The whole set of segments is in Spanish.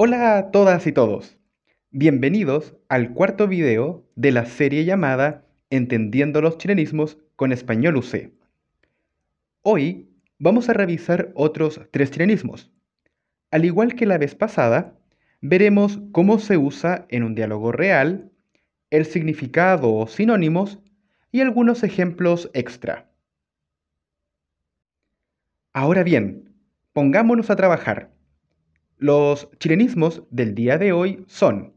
Hola a todas y todos. Bienvenidos al cuarto video de la serie llamada Entendiendo los chilenismos con español UC. Hoy vamos a revisar otros tres chilenismos. Al igual que la vez pasada, veremos cómo se usa en un diálogo real, el significado o sinónimos y algunos ejemplos extra. Ahora bien, pongámonos a trabajar. Los chilenismos del día de hoy son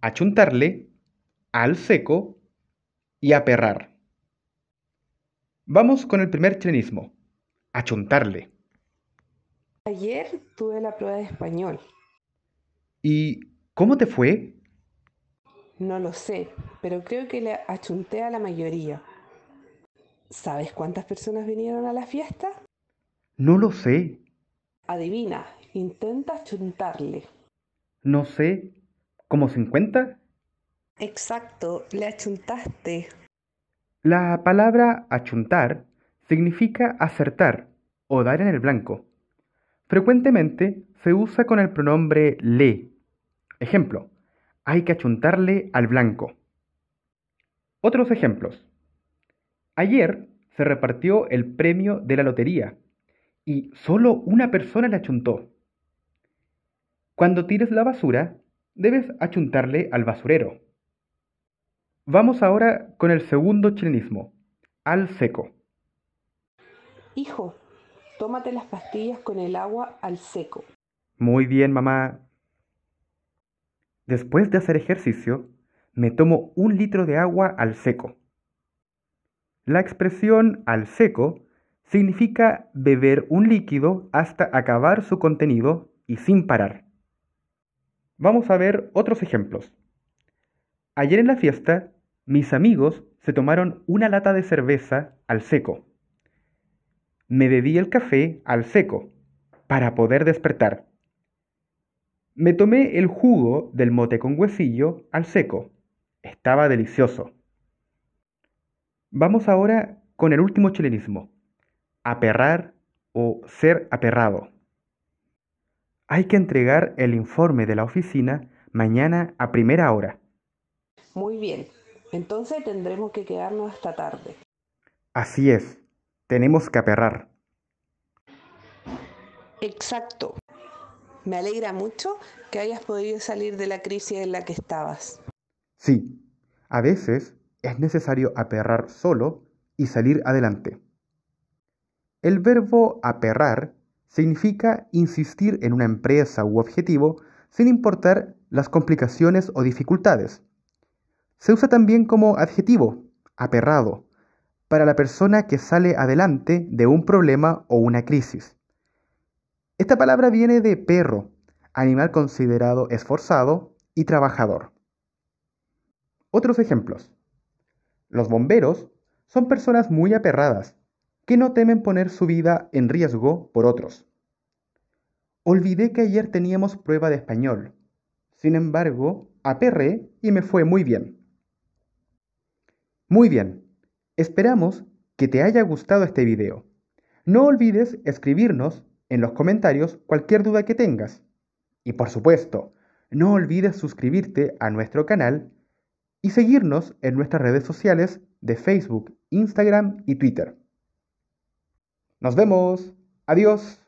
achuntarle, al seco y aperrar. Vamos con el primer chilenismo, achuntarle. Ayer tuve la prueba de español. ¿Y cómo te fue? No lo sé, pero creo que le achunté a la mayoría. ¿Sabes cuántas personas vinieron a la fiesta? No lo sé. Adivina, Intenta chuntarle. No sé, se 50? Exacto, le achuntaste. La palabra achuntar significa acertar o dar en el blanco. Frecuentemente se usa con el pronombre le. Ejemplo, hay que achuntarle al blanco. Otros ejemplos. Ayer se repartió el premio de la lotería y solo una persona le achuntó. Cuando tires la basura, debes achuntarle al basurero. Vamos ahora con el segundo chilenismo, al seco. Hijo, tómate las pastillas con el agua al seco. Muy bien, mamá. Después de hacer ejercicio, me tomo un litro de agua al seco. La expresión al seco significa beber un líquido hasta acabar su contenido y sin parar. Vamos a ver otros ejemplos. Ayer en la fiesta, mis amigos se tomaron una lata de cerveza al seco. Me bebí el café al seco para poder despertar. Me tomé el jugo del mote con huesillo al seco. Estaba delicioso. Vamos ahora con el último chilenismo, aperrar o ser aperrado. Hay que entregar el informe de la oficina mañana a primera hora. Muy bien, entonces tendremos que quedarnos hasta tarde. Así es, tenemos que aperrar. Exacto. Me alegra mucho que hayas podido salir de la crisis en la que estabas. Sí, a veces es necesario aperrar solo y salir adelante. El verbo aperrar Significa insistir en una empresa u objetivo sin importar las complicaciones o dificultades. Se usa también como adjetivo, aperrado, para la persona que sale adelante de un problema o una crisis. Esta palabra viene de perro, animal considerado esforzado y trabajador. Otros ejemplos. Los bomberos son personas muy aperradas que no temen poner su vida en riesgo por otros. Olvidé que ayer teníamos prueba de español. Sin embargo, aperré y me fue muy bien. Muy bien. Esperamos que te haya gustado este video. No olvides escribirnos en los comentarios cualquier duda que tengas. Y por supuesto, no olvides suscribirte a nuestro canal y seguirnos en nuestras redes sociales de Facebook, Instagram y Twitter. Nos vemos. Adiós.